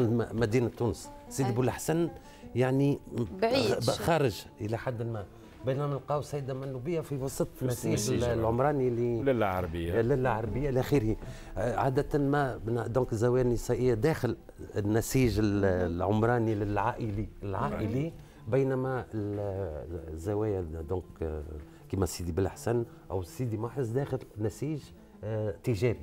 مدينة تونس سيدي بو الحسن يعني بعيد خارج إلى حد ما بينما نلقاو سيدة منوبية في وسط المسيج العمراني للا عربية للا عربية إلى آخره آه، عادة ما دونك الزوايا النسائية داخل النسيج العمراني للعائلي العائلي بينما الزوايا دونك آه، كما سيدي بالحسن أو سيدي محرز داخل نسيج آه، تجاري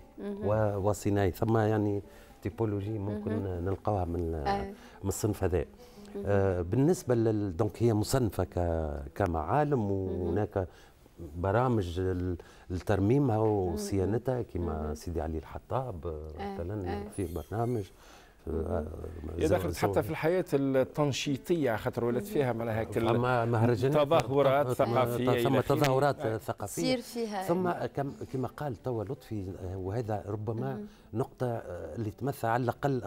وصناعي ثم يعني تيبولوجي ممكن مم. نلقاوها من أيه. من الصنف هذا آه، بالنسبه لل... دونك هي مصنفه ك... كمعالم وهناك برامج لترميمها وصيانتها كما سيدي علي الحطاب مثلا آه. في برنامج هي آه، دخلت حتى في الحياه التنشيطيه خاطر ولات فيها معناها اما آه، مهرجانات تظاهرات ثقافيه ثم تظاهرات آه، ثقافيه فيها ثم كما قال توا لطفي وهذا ربما نقطه اللي تمثل على الاقل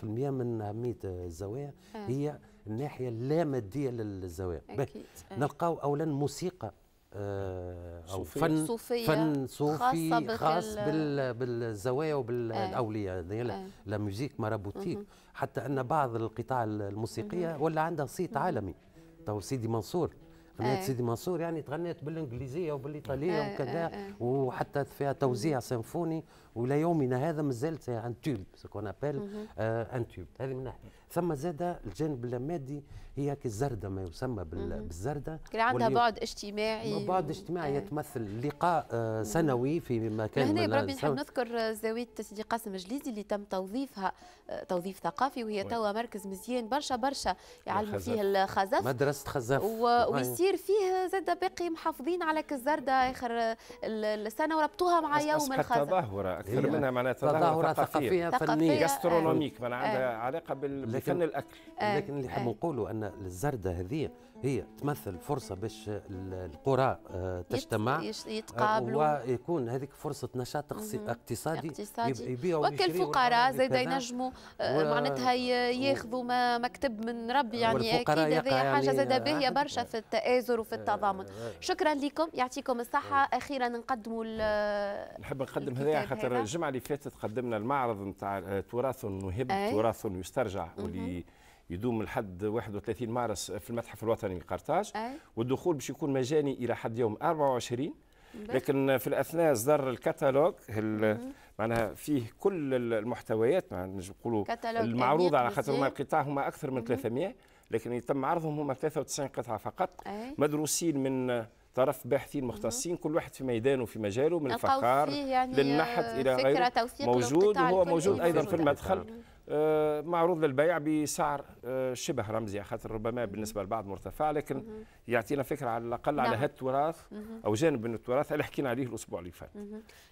50% من اهميه الزوايا هي الناحيه اللاماديه للزوايا نلقاو اولا موسيقى آه، او صوفية. فن صوفية فن صوفي خاص بال بالزوايا وبالاولياء إيه. آه. يعني آه. لا ميوزيك ما رابوتيك حتى ان بعض القطاع الموسيقيه ولا عندها صيت عالمي تو سيدي منصور قناه أيه. سيدي منصور يعني تغنيت بالانجليزيه وبالايطاليه أيه وكذا أيه, إيه. وحتى فيها توزيع سيمفوني والى يومنا هذا مازالت ان تيوب سكون ابل آه، ان تيوب هذه من ناحيه ثم زاد الجانب المادي هي كالزرده ما يسمى بالزرده كان عندها بعد اجتماعي بعد اجتماعي إيه. يتمثل لقاء آه سنوي في مكان هنا بربي نحب نذكر زاويه سيدي قاسم الجليزي اللي تم توظيفها آه، توظيف ثقافي وهي توا مركز مزيان برشا برشا يعلموا فيه الخزف مدرسه خزف ويصير كبير فيه زاد باقي محافظين على كزردة آخر السنة وربطوها مع يوم الخزر تظاهرة أكثر منها معناها تظاهرة ثقافية فنية جاسترونوميك معناها عندها علاقة بفن الأكل آه. لكن اللي حاب نقوله آه. أن الزردة هذه هي تمثل فرصة باش القرى آه، تجتمع يتقابلوا ويكون هذيك فرصة نشاط اقتصادي, اقتصادي. يبيعوا الفقراء زاد ينجموا معناتها ياخذوا مكتب من ربي يعني اكيد هذه حاجه يعني زاد باهيه برشا في التأثير التآزر وفي التضامن آه، آه. شكرا لكم يعطيكم الصحة آه. أخيرا نقدموا نحب نقدم هذا خاطر الجمعة اللي فاتت قدمنا المعرض نتاع تراث مهم تراث يسترجع واللي يدوم لحد 31 مارس في المتحف الوطني قرطاج أيه؟ والدخول باش يكون مجاني الى حد يوم 24 لكن في الاثناء صدر الكتالوج معناها فيه كل المحتويات نجم نقولوا المعروض على خاطر القطاع هما اكثر من 300 لكن تم عرضهم هما 93 قطعه فقط مدروسين من طرف باحثين مختصين كل واحد في ميدانه في مجاله من الفقار يعني آه، للنحت الى غيره موجود وهو موجود ايضا في المدخل آه، معروض للبيع بسعر آه، شبه رمزي خاطر ربما بالنسبه للبعض مرتفع لكن يعطينا فكره على الاقل على نعم. هالتراث او جانب من التراث اللي حكينا عليه الاسبوع اللي فات